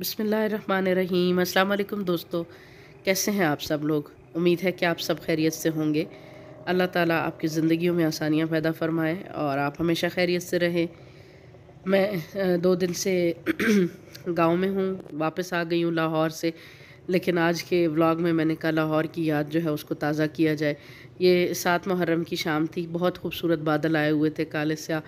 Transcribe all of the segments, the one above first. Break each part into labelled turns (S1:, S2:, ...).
S1: बसमीम अल्लाम दोस्तों कैसे हैं आप सब लोग उम्मीद है कि आप सब खैरियत से होंगे अल्लाह ताला आपकी ज़िंदगियों में आसानियां पैदा फरमाए और आप हमेशा खैरियत से रहें मैं दो दिन से गांव में हूँ वापस आ गई हूँ लाहौर से लेकिन आज के व्लॉग में मैंने कहा लाहौर की याद जो है उसको ताज़ा किया जाए ये सात मुहर्रम की शाम थी बहुत खूबसूरत बादल आए हुए थे काले स्या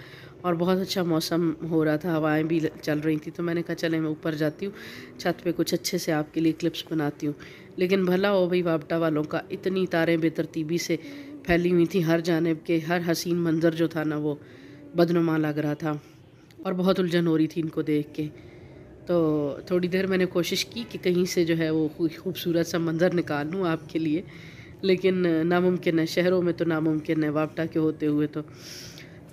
S1: और बहुत अच्छा मौसम हो रहा था हवाएं भी चल रही थी तो मैंने कहा चले मैं ऊपर जाती हूँ छत पे कुछ अच्छे से आपके लिए क्लिप्स बनाती हूँ लेकिन भला हो भाई वापटा वालों का इतनी तारें बेतरतीबी से फैली हुई थी हर जानब के हर हसीन मंजर जो था ना वो बदनुमा लग रहा था और बहुत उलझन हो रही थी इनको देख के तो थोड़ी देर मैंने कोशिश की कि कहीं से जो है वो खूबसूरत सा मंज़र निकाल लूँ आपके लिए लेकिन नामुमकिन है शहरों में तो नामुमकिन है वापटा के होते हुए तो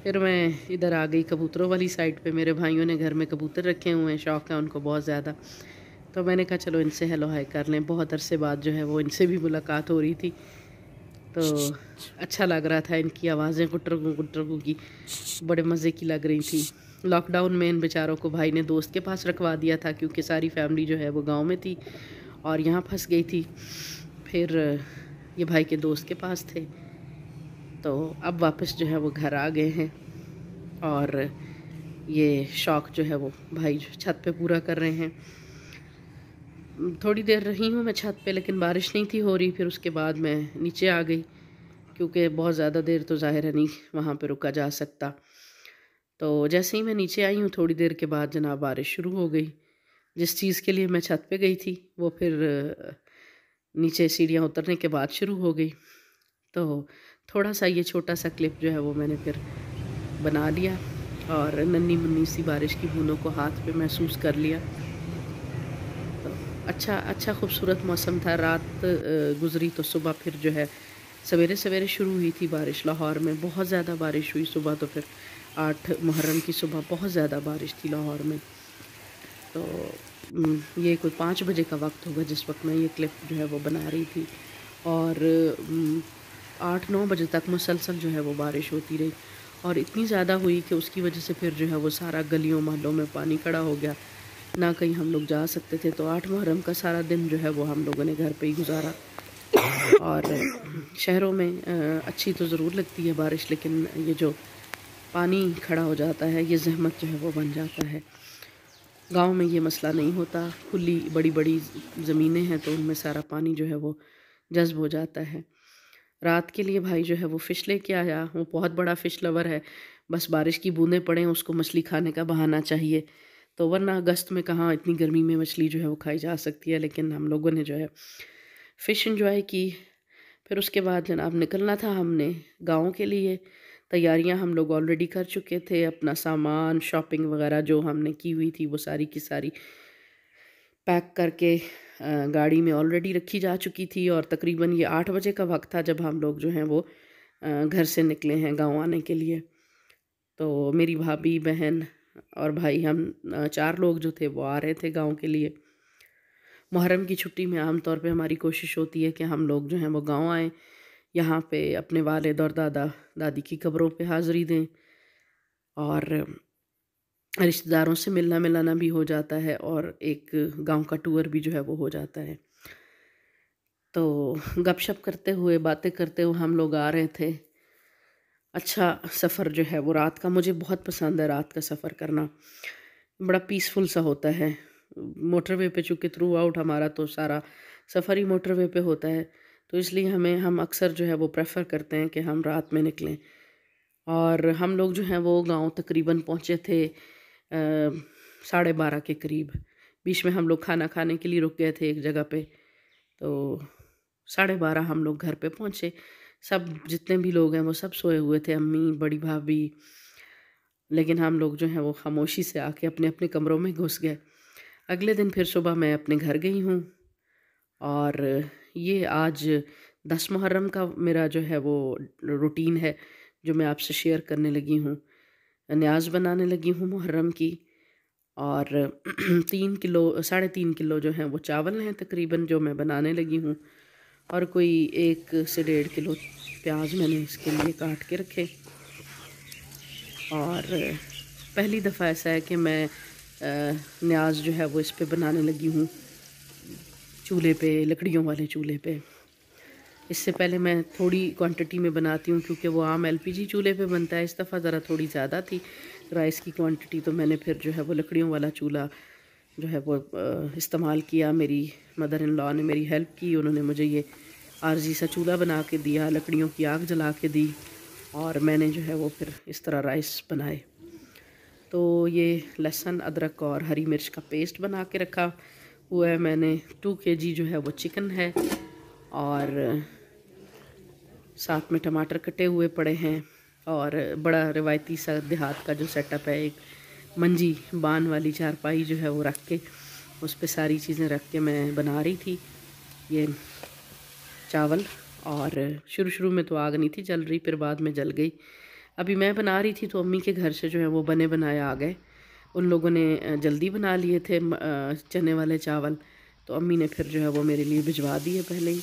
S1: फिर मैं इधर आ गई कबूतरों वाली साइड पे मेरे भाइयों ने घर में कबूतर रखे हुए हैं शौक़ है उनको बहुत ज़्यादा तो मैंने कहा चलो इनसे हेलो हाय कर लें बहुत अरसे बाद जो है वो इनसे भी मुलाकात हो रही थी तो अच्छा लग रहा था इनकी आवाज़ें गुटरगू गुटरगू की बड़े मज़े की लग रही थी लॉकडाउन में इन बेचारों को भाई ने दोस्त के पास रखवा दिया था क्योंकि सारी फैमिली जो है वो गाँव में थी और यहाँ फंस गई थी फिर ये भाई के दोस्त के पास थे तो अब वापस जो है वो घर आ गए हैं और ये शौक़ जो है वो भाई छत पे पूरा कर रहे हैं थोड़ी देर रही हूँ मैं छत पे लेकिन बारिश नहीं थी हो रही फिर उसके बाद मैं नीचे आ गई क्योंकि बहुत ज़्यादा देर तो ज़ाहिर है नहीं वहाँ पे रुका जा सकता तो जैसे ही मैं नीचे आई हूँ थोड़ी देर के बाद जनाब बारिश शुरू हो गई जिस चीज़ के लिए मैं छत पे गई थी वो फिर नीचे सीढ़ियाँ उतरने के बाद शुरू हो गई तो थोड़ा सा ये छोटा सा क्लिप जो है वो मैंने फिर बना लिया और नन्ही मुन्नी सी बारिश की बूंदों को हाथ पे महसूस कर लिया तो अच्छा अच्छा खूबसूरत मौसम था रात गुजरी तो सुबह फिर जो है सवेरे सवेरे शुरू हुई थी बारिश लाहौर में बहुत ज़्यादा बारिश हुई सुबह तो फिर आठ मुहर्रम की सुबह बहुत ज़्यादा बारिश थी लाहौर में तो ये कोई पाँच बजे का वक्त होगा जिस वक्त मैं ये क्लिप जो है वो बना रही थी और आठ नौ बजे तक मुसलसल जो है वो बारिश होती रही और इतनी ज़्यादा हुई कि उसकी वजह से फिर जो है वो सारा गलियों महलों में पानी खड़ा हो गया ना कहीं हम लोग जा सकते थे तो आठ मुहर्रम का सारा दिन जो है वो हम लोगों ने घर पे ही गुजारा और शहरों में अच्छी तो ज़रूर लगती है बारिश लेकिन ये जो पानी खड़ा हो जाता है ये जहमत जो है वो बन जाता है गांव में ये मसला नहीं होता खुली बड़ी बड़ी ज़मीनें हैं तो उनमें सारा पानी जो है वो जज्ब हो जाता है रात के लिए भाई जो है वो फ़िश लेके आया वो बहुत बड़ा फ़िश लवर है बस बारिश की बूंदें पड़ें उसको मछली खाने का बहाना चाहिए तो वरना अगस्त में कहाँ इतनी गर्मी में मछली जो है वो खाई जा सकती है लेकिन हम लोगों ने जो है फ़िश इन्जॉय की फिर उसके बाद जनाब निकलना था हमने गाँव के लिए तैयारियां हम लोग ऑलरेडी कर चुके थे अपना सामान शॉपिंग वगैरह जो हमने की हुई थी वो सारी की सारी पैक करके गाड़ी में ऑलरेडी रखी जा चुकी थी और तकरीबन ये आठ बजे का वक्त था जब हम लोग जो हैं वो घर से निकले हैं गांव आने के लिए तो मेरी भाभी बहन और भाई हम चार लोग जो थे वो आ रहे थे गांव के लिए मुहर्रम की छुट्टी में आमतौर पे हमारी कोशिश होती है कि हम लोग जो हैं वो गांव आएँ यहाँ पे अपने वालद और दादा दादी की कब्रों पर हाज़री दें और रिश्तेदारों से मिलना मिलाना भी हो जाता है और एक गांव का टूर भी जो है वो हो जाता है तो गपशप करते हुए बातें करते हुए हम लोग आ रहे थे अच्छा सफ़र जो है वो रात का मुझे बहुत पसंद है रात का सफ़र करना बड़ा पीसफुल सा होता है मोटरवे पे चूँकि थ्रू आउट हमारा तो सारा सफ़र ही मोटरवे पे होता है तो इसलिए हमें हम अक्सर जो है वो प्रेफर करते हैं कि हम रात में निकलें और हम लोग जो हैं वो गांव तकरीबन पहुँचे थे साढ़े बारह के करीब बीच में हम लोग खाना खाने के लिए रुक गए थे एक जगह पे तो साढ़े बारह हम लोग घर पे पहुँचे सब जितने भी लोग हैं वो सब सोए हुए थे अम्मी बड़ी भाभी लेकिन हम लोग जो हैं वो खामोशी से आके अपने अपने कमरों में घुस गए अगले दिन फिर सुबह मैं अपने घर गई हूँ और ये आज दस मुहर्रम का मेरा जो है वो रूटीन है जो मैं आपसे शेयर करने लगी हूँ न्याज बनाने लगी हूँ मुहर्रम की और तीन किलो साढ़े तीन किलो जो हैं वो चावल हैं तकरीबन जो मैं बनाने लगी हूँ और कोई एक से डेढ़ किलो प्याज मैंने इसके लिए काट के रखे और पहली दफ़ा ऐसा है कि मैं न्याज जो है वो इस पर बनाने लगी हूँ चूल्हे पे लकड़ियों वाले चूल्हे पे इससे पहले मैं थोड़ी क्वांटिटी में बनाती हूँ क्योंकि वो आम एलपीजी चूल्हे पे बनता है इस दफ़ा ज़रा थोड़ी ज़्यादा थी राइस की क्वांटिटी तो मैंने फिर जो है वो लकड़ियों वाला चूल्हा जो है वो इस्तेमाल किया मेरी मदर इन लॉ ने मेरी हेल्प की उन्होंने मुझे ये आरजी सा चूल्हा बना के दिया लकड़ियों की आग जला के दी और मैंने जो है वो फिर इस तरह राइस बनाए तो ये लहसुन अदरक और हरी मिर्च का पेस्ट बना के रखा हुआ है मैंने टू के जी जो है वो चिकन है और साथ में टमाटर कटे हुए पड़े हैं और बड़ा रिवायती सा देहात का जो सेटअप है एक मंजी बान वाली चारपाई जो है वो रख के उस पर सारी चीज़ें रख के मैं बना रही थी ये चावल और शुरू शुरू में तो आग नहीं थी जल रही फिर बाद में जल गई अभी मैं बना रही थी तो अम्मी के घर से जो है वो बने बनाए आ गए उन लोगों ने जल्दी बना लिए थे चने वाले चावल तो अम्मी ने फिर जो है वो मेरे लिए भिजवा दिए पहले ही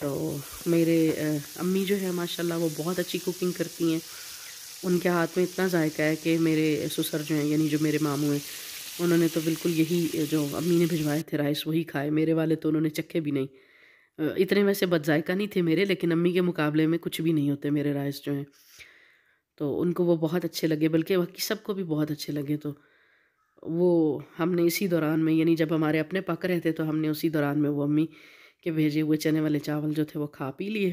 S1: तो मेरे अम्मी जो है माशाल्लाह वो बहुत अच्छी कुकिंग करती हैं उनके हाथ में इतना जायका है कि मेरे ससुर जो हैं यानी जो मेरे मामू हैं उन्होंने तो बिल्कुल यही जो अम्मी ने भिजवाए थे राइस वही खाए मेरे वाले तो उन्होंने चखे भी नहीं इतने वैसे बदजायका नहीं थे मेरे लेकिन अम्मी के मुकाबले में कुछ भी नहीं होते मेरे राइस जो हैं तो उनको वो बहुत अच्छे लगे बल्कि बाकी सबको भी बहुत अच्छे लगे तो वो हमने इसी दौरान में यानी जब हमारे अपने पक रहे थे तो हमने उसी दौरान में वो अम्मी के भेजे हुए चने वाले चावल जो थे वो खा पी लिए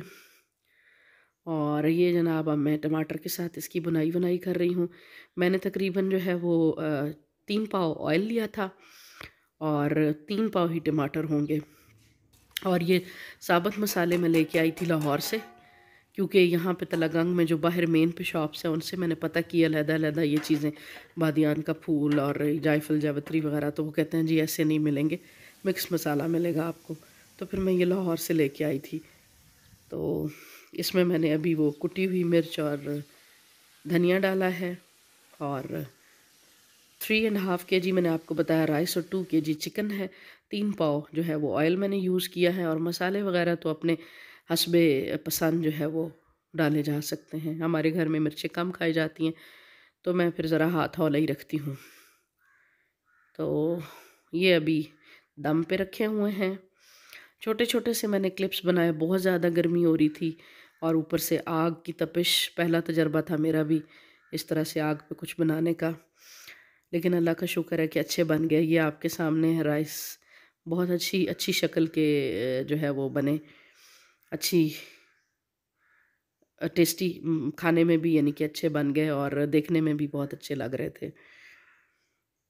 S1: और ये जनाब अब मैं टमाटर के साथ इसकी बुनाई बुनाई कर रही हूँ मैंने तकरीबन जो है वो तीन पाव ऑयल लिया था और तीन पाव ही टमाटर होंगे और ये साबत मसाले मैं लेके आई थी लाहौर से क्योंकि यहाँ पे तलागंग में जो बाहर मेन पे शॉप्स हैं उनसे मैंने पता किया लहदा लहदा ये चीज़ें बादियान का फूल और जायफल जावत्री वगैरह तो वो कहते हैं जी ऐसे नहीं मिलेंगे मिक्स मसाला मिलेगा आपको तो फिर मैं ये लाहौर से ले आई थी तो इसमें मैंने अभी वो कुटी हुई मिर्च और धनिया डाला है और थ्री एंड हाफ़ के जी मैंने आपको बताया राइस और टू के जी चिकन है तीन पाव जो है वो ऑयल मैंने यूज़ किया है और मसाले वगैरह तो अपने हसब पसंद जो है वो डाले जा सकते हैं हमारे घर में मिर्चें कम खाई जाती हैं तो मैं फिर ज़रा हाथ हौला ही रखती हूँ तो ये अभी दम पे रखे हुए हैं छोटे छोटे से मैंने क्लिप्स बनाए बहुत ज़्यादा गर्मी हो रही थी और ऊपर से आग की तपिश पहला तजर्बा था मेरा भी इस तरह से आग पे कुछ बनाने का लेकिन अल्लाह का शुक्र है कि अच्छे बन गए ये आपके सामने है राइस बहुत अच्छी अच्छी शक्ल के जो है वो बने अच्छी टेस्टी खाने में भी यानी कि अच्छे बन गए और देखने में भी बहुत अच्छे लग रहे थे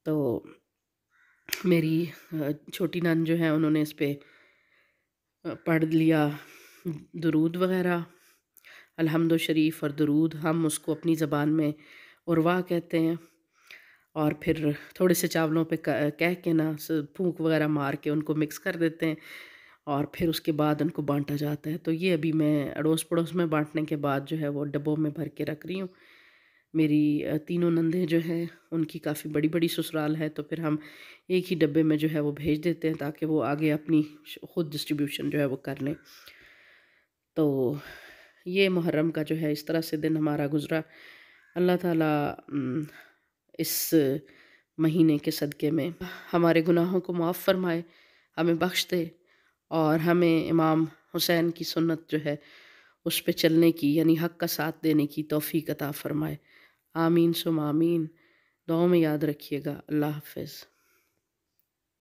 S1: तो मेरी छोटी नान जो है उन्होंने इस पर पढ़ लिया दरूद वगैरह अलहमद शरीफ और दरूद हम उसको अपनी ज़बान में उर्वा कहते हैं और फिर थोड़े से चावलों पे कह के ना फूंक वगैरह मार के उनको मिक्स कर देते हैं और फिर उसके बाद उनको बांटा जाता है तो ये अभी मैं अड़ोस पड़ोस में बांटने के बाद जो है वो डब्बों में भर के रख रही हूँ मेरी तीनों नंदे जो हैं उनकी काफ़ी बड़ी बड़ी ससुराल है तो फिर हम एक ही डब्बे में जो है वो भेज देते हैं ताकि वो आगे अपनी खुद डिस्ट्रीब्यूशन जो है वो कर लें तो ये मुहर्रम का जो है इस तरह से दिन हमारा गुज़रा अल्लाह ताला इस महीने के सदक़े में हमारे गुनाहों को माफ़ फरमाए हमें बख्श दे और हमें इमाम हुसैन की सुन्नत जो है उस पर चलने की यानी हक का साथ देने की तोफ़ी अता फ़रमाए आमीन सुम आमीन दुआ में याद रखिएगा अल्लाह हाफिज़